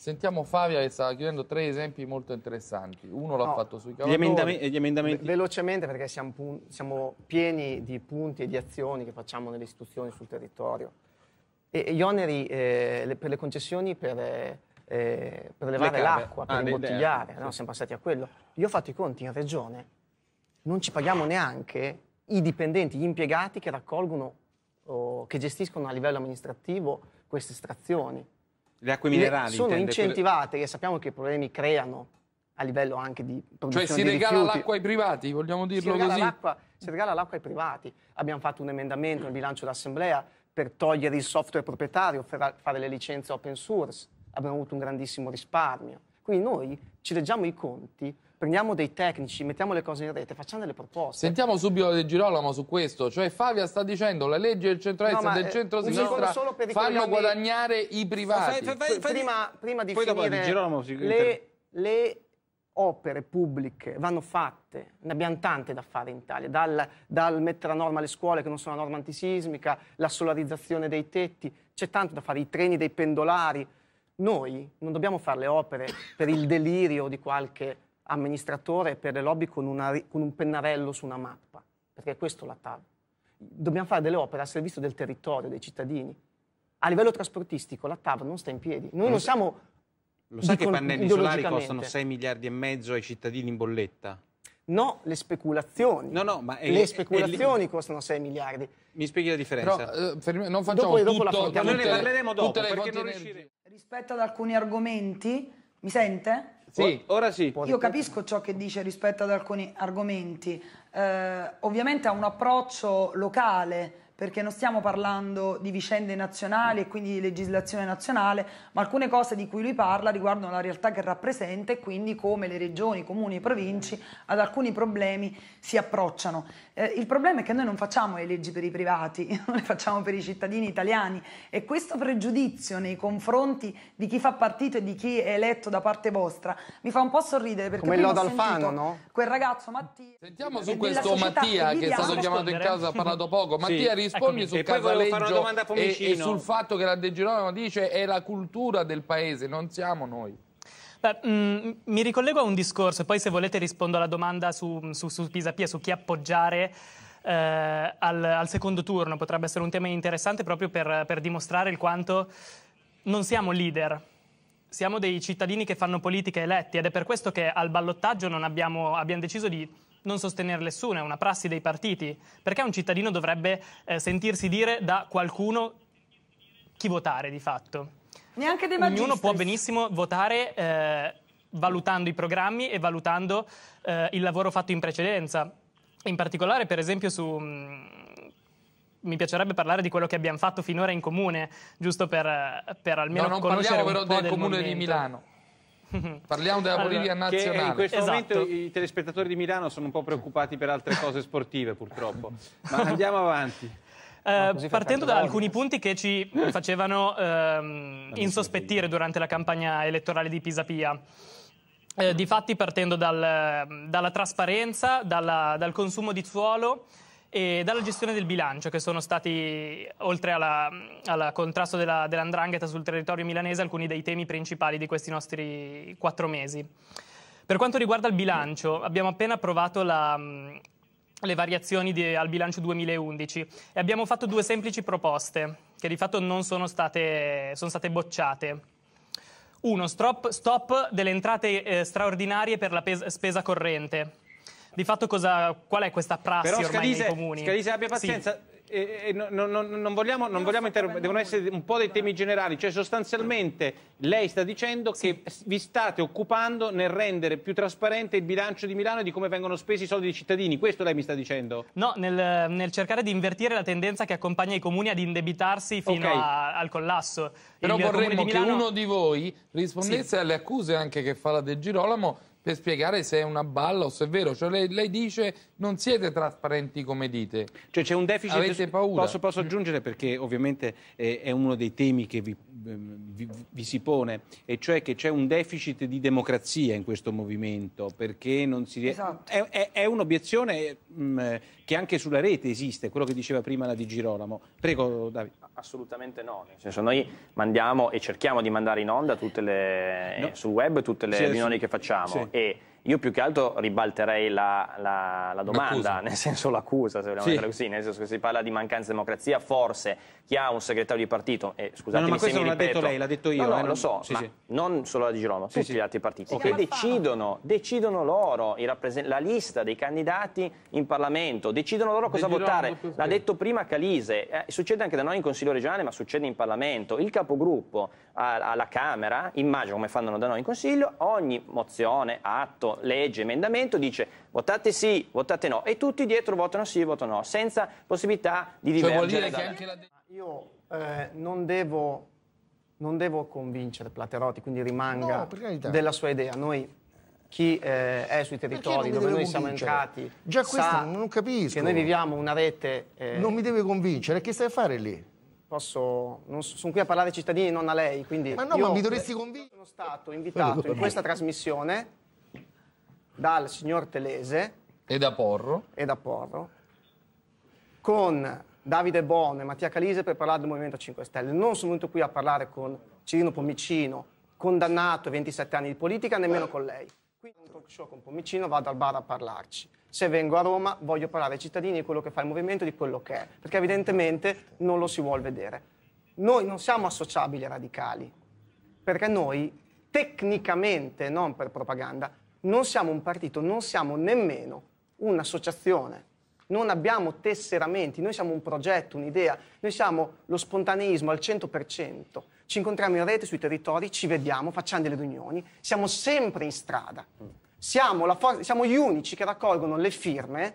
Sentiamo Fabia che stava chiedendo tre esempi molto interessanti. Uno l'ha no, fatto sui cavalli. Gli, emendamenti. Gli emendamenti. velocemente perché siamo, siamo, pieni di punti e di azioni che facciamo nelle istituzioni sul territorio. E, e gli oneri eh, le, per le concessioni per, eh, eh per levare le l'acqua, per ah, imbottigliare, no? siamo passati a quello. Io ho fatto i conti in regione, non ci paghiamo neanche i dipendenti, gli impiegati che raccolgono o oh, che gestiscono a livello amministrativo queste estrazioni le acque minerali. sono intende, incentivate, quelle... che sappiamo che problemi creano a livello anche di produzione Cioè si regala l'acqua ai privati, vogliamo dirlo si così? L'acqua, si regala l'acqua ai privati. Abbiamo fatto un emendamento nel bilancio dell'Assemblea per togliere il software proprietario, per fare le licenze open source. Abbiamo avuto un grandissimo risparmio. Quindi noi ci leggiamo i conti prendiamo dei tecnici, mettiamo le cose in rete, facciamo delle proposte. Sentiamo subito De Girolamo su questo, cioè Fabia sta dicendo che le leggi del centro est e no, del eh, centro-sinistra fanno guadagnare i privati. Fai, fai, fai, prima, prima, di Poi finire, Girolamo, si... le, le, opere pubbliche vanno fatte, ne abbiamo tante da fare in Italia, dal, dal mettere a norma le scuole che non sono a norma antisismica, la solarizzazione dei tetti, c'è tanto da fare, i treni dei pendolari. Noi non dobbiamo fare le opere per il delirio di qualche amministratore per le lobby con, una, con un pennarello su una mappa, perché è questo la TAV. Dobbiamo fare delle opere a servizio del territorio, dei cittadini. A livello trasportistico la TAV non sta in piedi. Noi non, siamo... Lo sai che i pannelli solari costano 6 miliardi e mezzo ai cittadini in bolletta? No, le speculazioni. No, no, ma è, le speculazioni è, costano 6 miliardi. Mi spieghi la differenza? Però, eh, fermi, non facciamo dopo, tutto, la tutte, ne parleremo dopo, perché non riusciremo. Rispetto ad alcuni argomenti, mi sente? Sì, ora sì. Io capisco ciò che dice rispetto ad alcuni argomenti. Eh, ovviamente ha un approccio locale perché non stiamo parlando di vicende nazionali e quindi di legislazione nazionale, ma alcune cose di cui lui parla riguardano la realtà che rappresenta e quindi come le regioni, i comuni, e i provinci ad alcuni problemi si approcciano. Eh, il problema è che noi non facciamo le leggi per i privati, non le facciamo per i cittadini italiani e questo pregiudizio nei confronti di chi fa partito e di chi è eletto da parte vostra mi fa un po' sorridere perché come prima ho Alfano, no? quel ragazzo Mattia. Sentiamo su questo Mattia che, è stato chiamato in causa, ha parlato poco. Mattia sì rispondi ecco, su Casaleggio e, e sul fatto che la De Girolamo dice è la cultura del paese, non siamo noi. Beh, mh, mm, mi ricollego a un discorso e poi se volete rispondo alla domanda su, su, su Pisapia, su chi appoggiare eh, al, al, secondo turno. Potrebbe essere un tema interessante proprio per, per dimostrare il quanto non siamo leader, siamo dei cittadini che fanno politica eletti ed è per questo che al ballottaggio abbiamo, abbiamo deciso di non sostenere nessuno, è una prassi dei partiti. Perché un cittadino dovrebbe eh, sentirsi dire da qualcuno chi votare di fatto? Neanche dei magistrati. Ognuno può benissimo votare eh, valutando i programmi e valutando eh, il lavoro fatto in precedenza. In particolare, per esempio, su... Mh, mm, mi piacerebbe parlare di quello che abbiamo fatto finora in comune, giusto per, per almeno no, non conoscere un po' del comune movimento. di Milano. Parliamo della allora, politica nazionale. in questo esatto. momento i telespettatori di Milano sono un po' preoccupati per altre cose sportive, purtroppo. Ma andiamo avanti. Eh, partendo da alcuni punti che ci facevano ehm, insospettire durante la campagna elettorale di Pisapia. Eh, difatti partendo dal, dalla trasparenza, dalla, dal consumo di suolo, e dalla gestione del bilancio, che sono stati, oltre al contrasto della, dell'andrangheta sul territorio milanese, alcuni dei temi principali di questi nostri quattro mesi. Per quanto riguarda il bilancio, abbiamo appena approvato la, le variazioni di, al bilancio 2011 e abbiamo fatto due semplici proposte che di fatto non sono state, sono state bocciate. Uno, stop, stop delle entrate eh, straordinarie per la pes- spesa corrente, di fatto cosa, qual è questa prassi Però, ormai Scalise, nei comuni? Scalise abbia pazienza. Sì. Eh, eh, no, no, non vogliamo, non vogliamo interrompere, devono essere un po' dei temi generali, cioè sostanzialmente lei sta dicendo sì. che vi state occupando nel rendere più trasparente il bilancio di Milano e di come vengono spesi i soldi dei cittadini, questo lei mi sta dicendo? No, nel, nel cercare di invertire la tendenza che accompagna i comuni ad indebitarsi fino okay. a, al collasso. Però il vorremmo Milano... che uno di voi rispondesse sì. alle accuse anche che fa la De Girolamo per spiegare se è una balla o se è vero. Cioè lei, lei, dice non siete trasparenti come dite. Cioè c'è un deficit. Avete paura. Posso, posso mm. aggiungere perché ovviamente eh, è uno dei temi che vi, ehm, vi, vi si pone, e cioè che c'è un deficit di democrazia in questo movimento, perché non si riesce... Esatto. È, è, è un'obiezione mh, mm, che anche sulla rete esiste, quello che diceva prima la Di Girolamo. Prego Davide. Assolutamente no, nel senso noi mandiamo e cerchiamo di mandare in onda le, no. sul web tutte le sì, riunioni sì. che facciamo. Sì. E io più che altro ribalterei la, la, la domanda, L'accusa. nel senso l'accusa, se vogliamo sì. così, nel senso che si parla di mancanza di democrazia, forse chi ha un segretario di partito, e eh, scusatemi no, no, ma se mi non ripeto... l'ha detto lei, l'ha detto io. No, no eh, lo so, sì, ma sì. non solo la Di Girolamo, tutti gli altri partiti, okay. che decidono, decidono loro rappresen- la lista dei candidati in Parlamento, decidono loro cosa De votare. Così. L'ha detto prima Calise, eh, succede anche da noi in Consiglio regionale, ma succede in Parlamento. Il capogruppo alla Camera, immagino come fanno da noi in Consiglio, ogni mozione, atto, legge, emendamento dice votate sì, votate no e tutti dietro votano sì, votano no, senza possibilità di cioè, divergere. Cioè da... la... Io eh, non, devo, non, devo, convincere Platerotti, quindi rimanga no, della sua idea. Noi chi eh, è sui territori dove noi siamo entrati. Già questo non capisco. Che noi viviamo una rete. Eh... Non mi deve convincere, che stai a fare lì? posso, non, sono qui a parlare ai cittadini, non a lei, quindi... Ma no, io, ma mi dovresti convincere... Sono stato invitato in questa trasmissione dal signor Telese... E da Porro. E da Porro, con Davide Bono e Mattia Calise per parlare del Movimento 5 Stelle. Non sono venuto qui a parlare con Cirino Pomicino, condannato a 27 anni di politica, nemmeno con lei. Qui un talk show con Pomicino, vado al bar a parlarci se vengo a Roma voglio parlare ai cittadini di quello che fa il movimento, di quello che è, perché evidentemente non lo si vuole vedere. Noi non siamo associabili ai radicali, perché noi tecnicamente, non per propaganda, non siamo un partito, non siamo nemmeno un'associazione. Non abbiamo tesseramenti, noi siamo un progetto, un'idea, noi siamo lo spontaneismo al 100%. Ci incontriamo in rete sui territori, ci vediamo, facciamo delle riunioni, siamo sempre in strada siamo, siamo gli unici che raccolgono le firme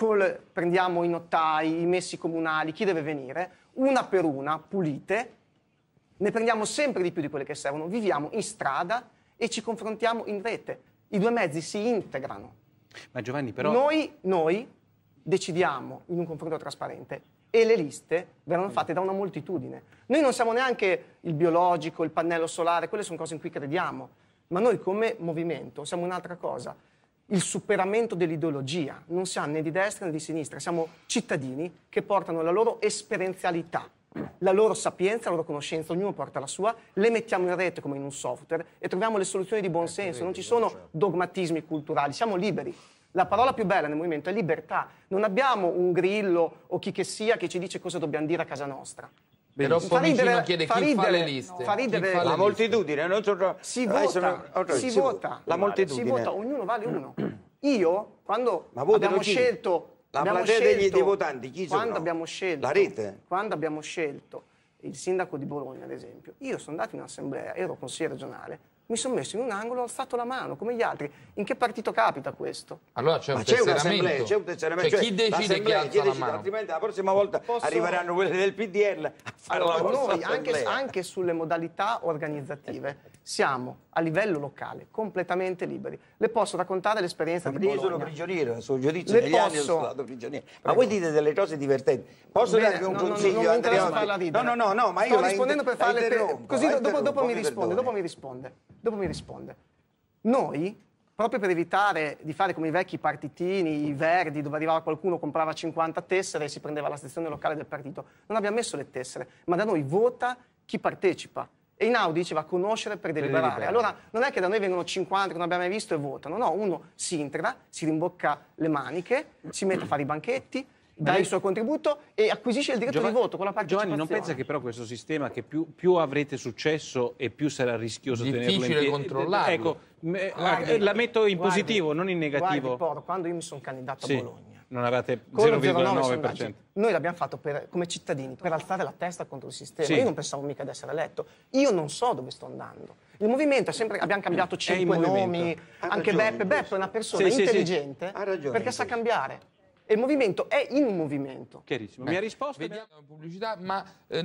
Col, prendiamo i nottai, i messi comunali, chi deve venire, una per una, pulite, ne prendiamo sempre di più di quelle che servono, viviamo in strada e ci confrontiamo in rete. I due mezzi si integrano. Ma Giovanni però... Noi, noi decidiamo in un confronto trasparente e le liste verranno mm. fatte da una moltitudine. Noi non siamo neanche il biologico, il pannello solare, quelle sono cose in cui crediamo ma noi come movimento siamo un'altra cosa. Il superamento dell'ideologia, non siamo né di destra né di sinistra, siamo cittadini che portano la loro esperienzialità, la loro sapienza, la loro conoscenza, ognuno porta la sua, le mettiamo in rete come in un software e troviamo le soluzioni di buon ecco, senso, non ci sono dogmatismi culturali, siamo liberi. La parola più bella nel movimento è libertà. Non abbiamo un grillo o chi che sia che ci dice cosa dobbiamo dire a casa nostra. Benissimo. Fa ridere, chiede fa ridere, fa le liste. Fa ridere. Fa la moltitudine, non eh, sono... Si vota, sono... Okay, si, si, vota. La moltitudine. Si vota, ognuno vale mm. uno. Io, quando abbiamo scelto... La platea degli, dei votanti, chi quando sono? Abbiamo scelto, la rete? Quando abbiamo scelto il sindaco di Bologna, ad esempio, io sono andato in assemblea, ero consigliere regionale, mi sono messo in un angolo, e ho alzato la mano come gli altri. In che partito capita questo? Allora c'è un Ma tesseramento. C'è un tesseramento. Cioè, cioè, chi decide chi alza chi decide, mano? Altrimenti la prossima volta Posso... arriveranno quelli del PDL a fare la no, noi, anche, anche, sulle modalità organizzative siamo a livello locale completamente liberi. Le posso raccontare l'esperienza Fabrizio di Bologna. sono prigioniero, il giudizio Le negli posso... anni sono stato prigioniero. Ma Prego. voi dite delle cose divertenti. Posso Bene, darvi un no, consiglio, no, no, No, no, no, ma io Sto rispondendo per farle per... così dopo, dopo, mi risponde, dopo, mi risponde, dopo mi risponde. Noi proprio per evitare di fare come i vecchi partitini, i verdi, dove arrivava qualcuno, comprava 50 tessere e si prendeva la sezione locale del partito. Non abbiamo messo le tessere, ma da noi vota chi partecipa. E in Audi diceva conoscere per deliberare. Per allora non è che da noi vengono 50 che non abbiamo mai visto e votano, no, uno si integra, si rimbocca le maniche, si mette a fare i banchetti, dà il suo contributo e acquisisce il diritto Giovanni, di voto con la partecipazione. Giovanni, non pensa che però questo sistema, che più, più avrete successo e più sarà rischioso tenerlo in piedi? controllarlo. Ecco, guardi, eh, la metto in guardi, positivo, non in negativo. Guardi, Porro, quando io mi sono candidato sì. a Bologna, non avevate 0,9%. Noi l'abbiamo fatto per, come cittadini per alzare la testa contro il sistema. Sì. Io non pensavo mica di essere eletto. Io non so dove sto andando. Il movimento è sempre. Abbiamo cambiato cinque nomi. Ha anche Beppe. Beppe è una persona sì, intelligente sì, perché sa cambiare. E il movimento è in movimento. Chiarissimo. Beh, Mi ha risposto? Vediamo la pubblicità, ma eh, eh,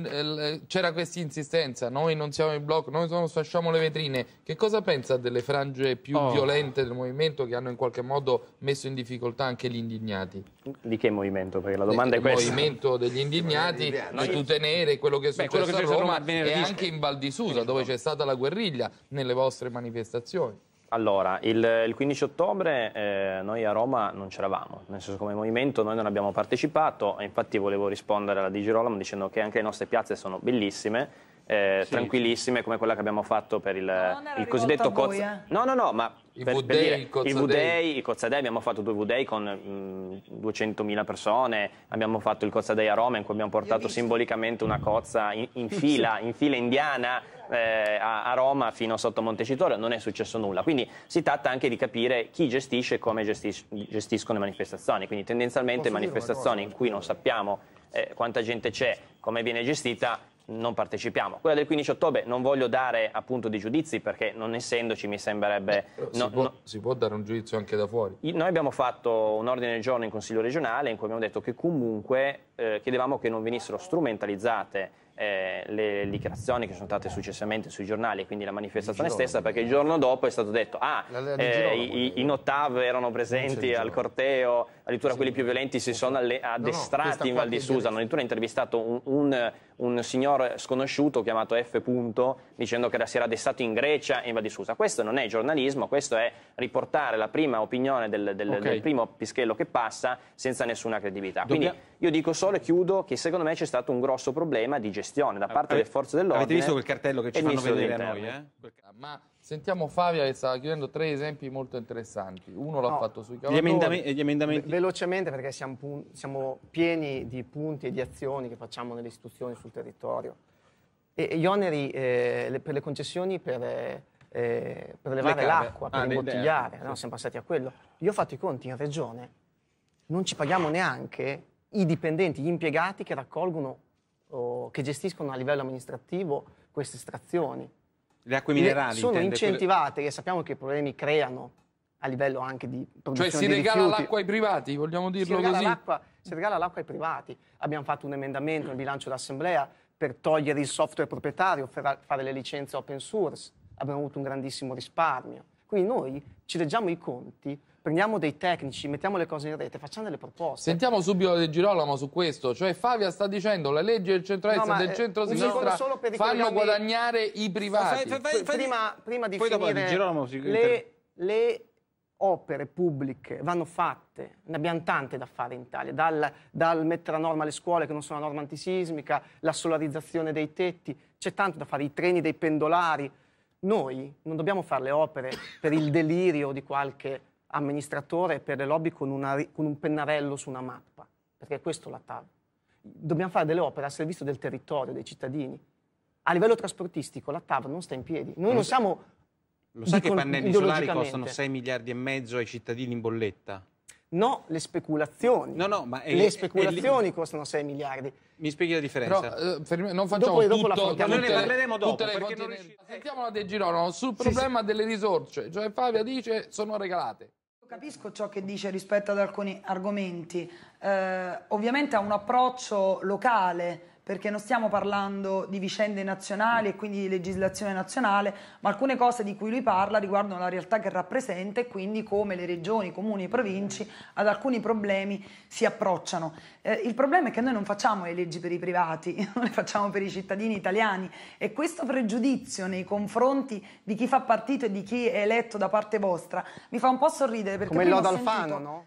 eh, c'era questa insistenza. Noi non siamo in blocco, noi non sfasciamo le vetrine. Che cosa pensa delle frange più oh. violente del movimento che hanno in qualche modo messo in difficoltà anche gli indignati? Di che movimento? Perché la domanda De, è questa. Il movimento degli indignati, di tutenere quello che è successo, Beh, che è successo a Roma e anche in Val di Susa, dove c'è stata la guerriglia nelle vostre manifestazioni. Allora, il, il 15 ottobre eh, noi a Roma non c'eravamo, nel senso come movimento noi non abbiamo partecipato infatti volevo rispondere alla Di dicendo che anche le nostre piazze sono bellissime, eh, sì. tranquillissime come quella che abbiamo fatto per il, ah, no, il cosiddetto Cozza. Eh? No, no, no, ma I per, per dire, i V-Day, i Cozzadei, abbiamo fatto due V-Day con 200.000 mm, persone, abbiamo fatto il Cozzadei a Roma in cui abbiamo portato simbolicamente una cozza in, in fila, in fila indiana eh, a, a, Roma fino a sotto Montecitorio, non è successo nulla. Quindi si tratta anche di capire chi gestisce e come gestis gestiscono le manifestazioni. Quindi tendenzialmente Posso manifestazioni in cui non sappiamo eh, quanta gente c'è, come viene gestita, non partecipiamo. Quella del 15 ottobre non voglio dare appunto dei giudizi perché non essendoci mi sembrerebbe... Eh, no, si, può, no, si, può, dare un giudizio anche da fuori? Noi abbiamo fatto un ordine del giorno in Consiglio regionale in cui abbiamo detto che comunque eh, chiedevamo che non venissero strumentalizzate eh, le dichiarazioni che sono state successivamente sui giornali e quindi la manifestazione stessa perché il giorno dopo è stato detto ah eh, i, i notav erano presenti al corteo addirittura sì. quelli più violenti si sono alle, addestrati no, no, in Val di Susa hanno addirittura intervistato un, un, un, signor sconosciuto chiamato F. Punto, dicendo che si era addestrato in Grecia e in Val di Susa questo non è giornalismo questo è riportare la prima opinione del, del, okay. del primo pischello che passa senza nessuna credibilità Dobbia... quindi io dico solo e chiudo che secondo me c'è stato un grosso problema di gestione gestione da parte Ave, delle forze dell'ordine. Avete visto quel cartello che ci fanno vedere a noi? Eh? Ma sentiamo Fabia che stava chiedendo tre esempi molto interessanti. Uno l'ha no, fatto sui cavalli. Emendam- gli, emendamenti. velocemente perché siamo, pun- siamo pieni di punti e di azioni che facciamo nelle istituzioni sul territorio. E gli oneri eh, le, per le concessioni per, eh, eh per levare le l'acqua, per ah, imbottigliare, no? siamo passati a quello. Io ho fatto i conti in regione, non ci paghiamo neanche i dipendenti, gli impiegati che raccolgono o che gestiscono a livello amministrativo queste estrazioni. Le acque minerali. Le sono incentivate, quelle... che sappiamo che i problemi creano a livello anche di produzione Cioè si regala l'acqua ai privati, vogliamo dirlo si così? L'acqua, si regala l'acqua ai privati. Abbiamo fatto un emendamento nel bilancio d'assemblea per togliere il software proprietario, fare le licenze open source. Abbiamo avuto un grandissimo risparmio. Quindi noi ci leggiamo i conti prendiamo dei tecnici, mettiamo le cose in rete, facciamo delle proposte. Sentiamo subito De Girolamo su questo, cioè Fabia sta dicendo la legge del centro-est no, del eh, centro-sinistra no, fanno guadagnare i privati. Fai, fai, fai, prima, prima, di Poi finire, dopo, di le, le, opere pubbliche vanno fatte, ne abbiamo tante da fare in Italia, dal, dal mettere a norma le scuole che non sono a norma antisismica, la solarizzazione dei tetti, c'è tanto da fare, i treni dei pendolari. Noi non dobbiamo fare le opere per il delirio di qualche amministratore per le lobby con, una, con un pennarello su una mappa, perché è questo la TAV. Dobbiamo fare delle opere a servizio del territorio, dei cittadini. A livello trasportistico la TAV non sta in piedi. Noi non siamo... Lo sai che i pannelli solari costano 6 miliardi e mezzo ai cittadini in bolletta? No, le speculazioni. No, no, ma è, le speculazioni è, è, costano 6 miliardi. Mi spieghi la differenza? Però, eh, fermi, non facciamo dopo, tutto, dopo la noi ne parleremo dopo. Riusci... Sentiamo la De Girolamo sul problema sì. delle risorse. Cioè Fabia dice sono regalate. Capisco ciò che dice rispetto ad alcuni argomenti. Eh, ovviamente ha un approccio locale perché non stiamo parlando di vicende nazionali e quindi di legislazione nazionale, ma alcune cose di cui lui parla riguardano la realtà che rappresenta e quindi come le regioni, i comuni, e i provinci ad alcuni problemi si approcciano. Eh, il problema è che noi non facciamo le leggi per i privati, non le facciamo per i cittadini italiani e questo pregiudizio nei confronti di chi fa partito e di chi è eletto da parte vostra mi fa un po' sorridere perché come loda Alfano, no?